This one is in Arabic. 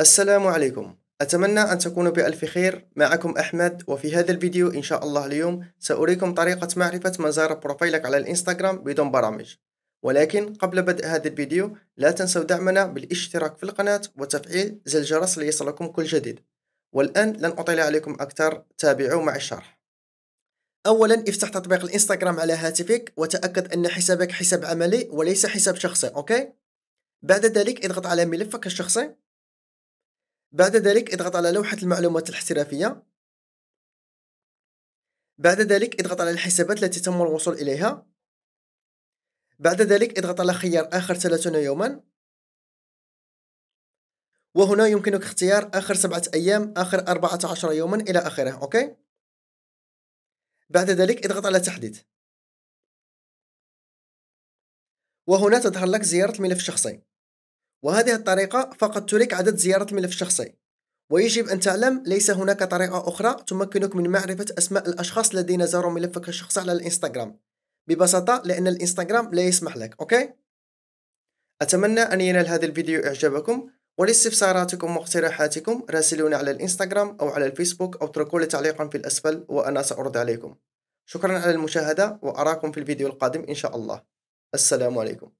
السلام عليكم أتمنى أن تكونوا بألف خير معكم أحمد وفي هذا الفيديو إن شاء الله اليوم سأريكم طريقة معرفة مزار بروفايلك على الإنستغرام بدون برامج ولكن قبل بدء هذا الفيديو لا تنسوا دعمنا بالاشتراك في القناة وتفعيل زر الجرس ليصلكم كل جديد والآن لن أطيل عليكم أكثر تابعوا مع الشرح أولا افتح تطبيق الإنستغرام على هاتفك وتأكد أن حسابك حساب عملي وليس حساب شخصي أوكي؟ بعد ذلك اضغط على ملفك الشخصي بعد ذلك اضغط على لوحة المعلومات الاحترافية بعد ذلك اضغط على الحسابات التي تم الوصول إليها بعد ذلك اضغط على خيار آخر 30 يوما وهنا يمكنك اختيار آخر سبعة أيام آخر 14 يوما إلى آخره أوكي بعد ذلك اضغط على تحديث وهنا تظهر لك زيارة الملف الشخصي وهذه الطريقة فقط تريك عدد زيارات الملف الشخصي ويجب أن تعلم ليس هناك طريقة أخرى تمكنك من معرفة أسماء الأشخاص الذين زاروا ملفك الشخصي على الإنستغرام ببساطة لأن الإنستغرام لا يسمح لك أوكي؟ أتمنى أن ينال هذا الفيديو إعجابكم ولاستفساراتكم واقتراحاتكم راسلونا على الإنستغرام أو على الفيسبوك أو اتركوا لي تعليقا في الأسفل وأنا سأرد عليكم شكرا على المشاهدة وأراكم في الفيديو القادم إن شاء الله السلام عليكم